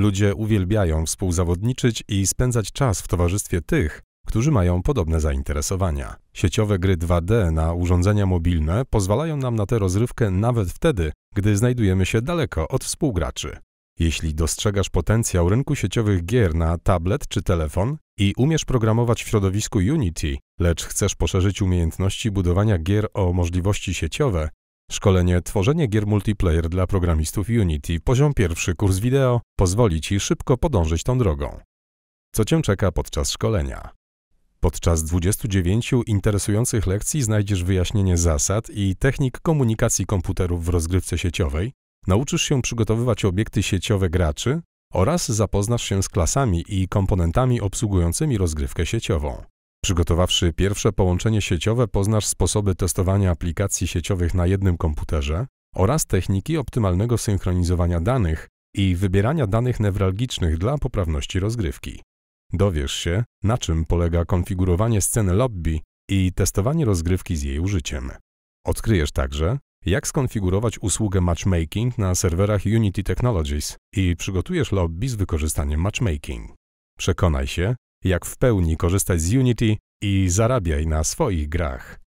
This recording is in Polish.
Ludzie uwielbiają współzawodniczyć i spędzać czas w towarzystwie tych, którzy mają podobne zainteresowania. Sieciowe gry 2D na urządzenia mobilne pozwalają nam na tę rozrywkę nawet wtedy, gdy znajdujemy się daleko od współgraczy. Jeśli dostrzegasz potencjał rynku sieciowych gier na tablet czy telefon i umiesz programować w środowisku Unity, lecz chcesz poszerzyć umiejętności budowania gier o możliwości sieciowe, Szkolenie Tworzenie gier multiplayer dla programistów Unity, poziom pierwszy, kurs wideo, pozwoli Ci szybko podążyć tą drogą. Co Cię czeka podczas szkolenia? Podczas 29 interesujących lekcji znajdziesz wyjaśnienie zasad i technik komunikacji komputerów w rozgrywce sieciowej, nauczysz się przygotowywać obiekty sieciowe graczy oraz zapoznasz się z klasami i komponentami obsługującymi rozgrywkę sieciową. Przygotowawszy pierwsze połączenie sieciowe, poznasz sposoby testowania aplikacji sieciowych na jednym komputerze oraz techniki optymalnego synchronizowania danych i wybierania danych newralgicznych dla poprawności rozgrywki. Dowiesz się, na czym polega konfigurowanie sceny lobby i testowanie rozgrywki z jej użyciem. Odkryjesz także, jak skonfigurować usługę matchmaking na serwerach Unity Technologies i przygotujesz lobby z wykorzystaniem matchmaking. Przekonaj się, jak w pełni korzystać z Unity i zarabiaj na swoich grach.